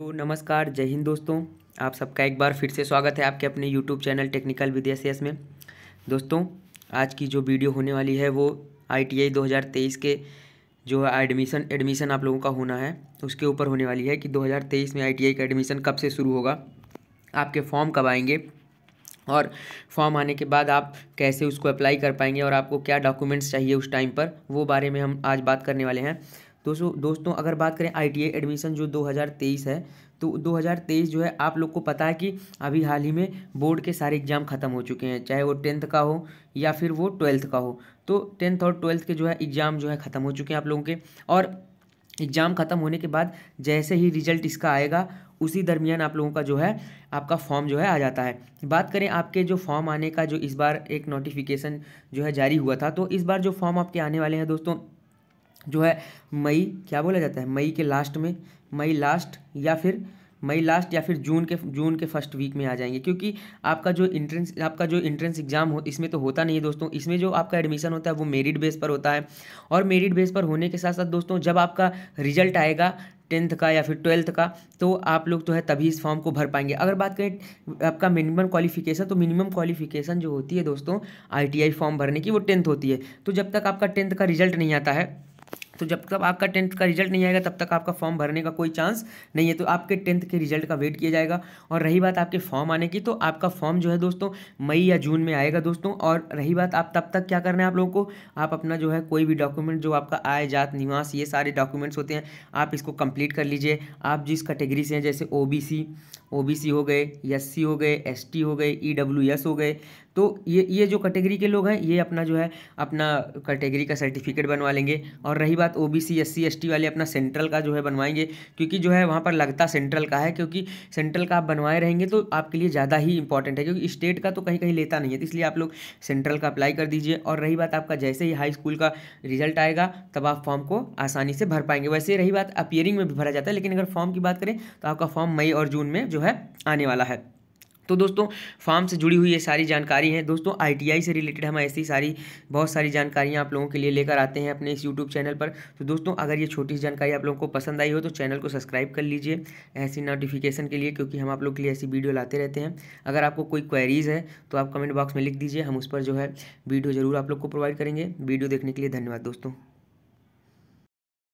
तो नमस्कार जय हिंद दोस्तों आप सबका एक बार फिर से स्वागत है आपके अपने YouTube channel technical Vidya CS में दोस्तों आज की जो वीडियो होने वाली है वो आईटीआई 2023 के जो एडमिशन एडमिशन आप लोगों का होना है उसके ऊपर होने वाली है कि 2023 में आई का एडमिशन कब से शुरू होगा आपके फॉर्म कब आएंगे और फॉर्म आने के बाद आप कैसे उसको अप्लाई कर पाएंगे और आपको क्या डॉक्यूमेंट्स चाहिए उस टाइम पर वो बारे में हम आज बात करने वाले हैं दोस्तों दोस्तों अगर बात करें आईटीआई एडमिशन जो 2023 है तो 2023 जो है आप लोग को पता है कि अभी हाल ही में बोर्ड के सारे एग्ज़ाम ख़त्म हो चुके हैं चाहे वो टेंथ का हो या फिर वो ट्वेल्थ का हो तो टेंथ और ट्वेल्थ के जो है एग्ज़ाम जो है ख़त्म हो चुके हैं आप लोगों के और एग्ज़ाम ख़त्म होने के बाद जैसे ही रिजल्ट इसका आएगा उसी दरमियान आप लोगों का जो है आपका फॉर्म जो है आ जाता है बात करें आपके जो फॉर्म आने का जो इस बार एक नोटिफिकेशन जो है जारी हुआ था तो इस बार जो फॉर्म आपके आने वाले हैं दोस्तों जो है मई क्या बोला जाता है मई के लास्ट में मई लास्ट या फिर मई लास्ट या फिर जून के जून के फर्स्ट वीक में आ जाएंगे क्योंकि आपका जो इंट्रेंस आपका जो इंट्रेंस एग्ज़ाम हो इसमें तो होता नहीं है दोस्तों इसमें जो आपका एडमिशन होता है वो मेरिट बेस पर होता है और मेरिट बेस पर होने के साथ साथ दोस्तों जब आपका रिजल्ट आएगा टेंथ का या फिर ट्वेल्थ का तो आप लोग जो तो है तभी इस फॉर्म को भर पाएंगे अगर बात करें आपका मिनिमम क्वालिफिकेशन तो मिनिमम क्वालिफिकेशन जो होती है दोस्तों आईटीआई फॉर्म भरने की वो टेंथ होती है तो जब तक आपका टेंथ का रिजल्ट नहीं आता है तो जब तक आपका टेंथ का रिजल्ट नहीं आएगा तब तक आपका फॉर्म भरने का कोई चांस नहीं है तो आपके टेंथ के रिजल्ट का वेट किया जाएगा और रही बात आपके फॉर्म आने की तो आपका फॉर्म जो है दोस्तों मई या जून में आएगा दोस्तों और रही बात आप तब तक क्या करना है आप लोगों को आप अपना जो है कोई भी डॉक्यूमेंट जो आपका आय जात निवास ये सारे डॉक्यूमेंट्स होते हैं आप इसको कंप्लीट कर लीजिए आप जिस कैटेगरी से हैं जैसे ओ ओबीसी हो गए एससी हो गए एसटी हो गए ईडब्ल्यूएस हो गए तो ये ये जो कैटेगरी के लोग हैं ये अपना जो है अपना कैटेगरी का सर्टिफिकेट बनवा लेंगे और रही बात O B C S C S T वाले अपना सेंट्रल का जो है बनवाएंगे क्योंकि जो है वहाँ पर लगता सेंट्रल का है क्योंकि सेंट्रल का आप बनवाए रहेंगे तो आपके लिए ज़्यादा ही इंपॉर्टेंट है क्योंकि स्टेट का तो कहीं कहीं लेता नहीं है तो इसलिए आप लोग सेंट्रल का अप्लाई कर दीजिए और रही बात आपका जैसे ही हाई स्कूल का रिजल्ट आएगा तब आप फॉर्म को आसानी से भर पाएंगे वैसे रही बात अपियरिंग में भी भरा जाता है लेकिन अगर फॉर्म की बात करें तो आपका फॉर्म मई और जून में जो है आने वाला है तो दोस्तों फार्म से जुड़ी हुई ये सारी जानकारी है दोस्तों आईटीआई से रिलेटेड हम ऐसी सारी बहुत सारी जानकारियां आप लोगों के लिए लेकर आते हैं अपने इस यूट्यूब चैनल पर तो दोस्तों अगर ये छोटी सी जानकारी आप लोगों को पसंद आई हो तो चैनल को सब्सक्राइब कर लीजिए ऐसी नोटिफिकेशन के लिए क्योंकि हम आप लोग के लिए ऐसी वीडियो लाते रहते हैं अगर आपको कोई क्वेरीज़ है तो आप कमेंट बॉक्स में लिख दीजिए हम उस पर जो है वीडियो ज़रूर आप लोग को प्रोवाइड करेंगे वीडियो देखने के लिए धन्यवाद दोस्तों